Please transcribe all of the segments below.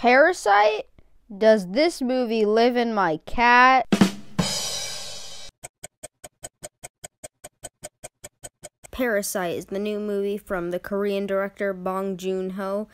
Parasite? Does this movie live in my cat? Parasite is the new movie from the Korean director Bong Joon Ho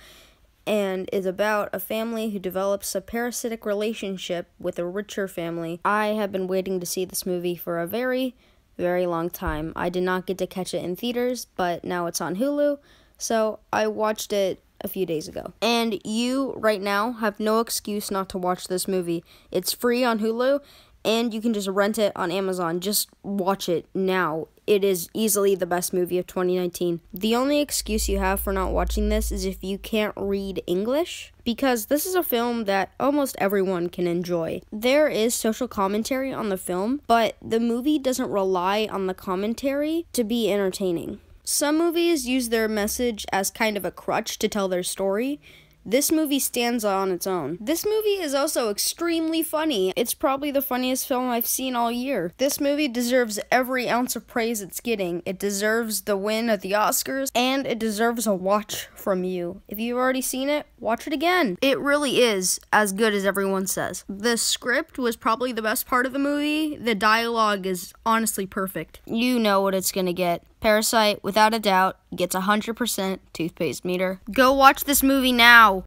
and is about a family who develops a parasitic relationship with a richer family. I have been waiting to see this movie for a very, very long time. I did not get to catch it in theaters, but now it's on Hulu. So I watched it a few days ago. And you, right now, have no excuse not to watch this movie. It's free on Hulu, and you can just rent it on Amazon. Just watch it now. It is easily the best movie of 2019. The only excuse you have for not watching this is if you can't read English, because this is a film that almost everyone can enjoy. There is social commentary on the film, but the movie doesn't rely on the commentary to be entertaining. Some movies use their message as kind of a crutch to tell their story. This movie stands on its own. This movie is also extremely funny. It's probably the funniest film I've seen all year. This movie deserves every ounce of praise it's getting. It deserves the win at the Oscars, and it deserves a watch from you. If you've already seen it, watch it again. It really is as good as everyone says. The script was probably the best part of the movie. The dialogue is honestly perfect. You know what it's gonna get. Parasite, without a doubt, gets 100% toothpaste meter. Go watch this movie now!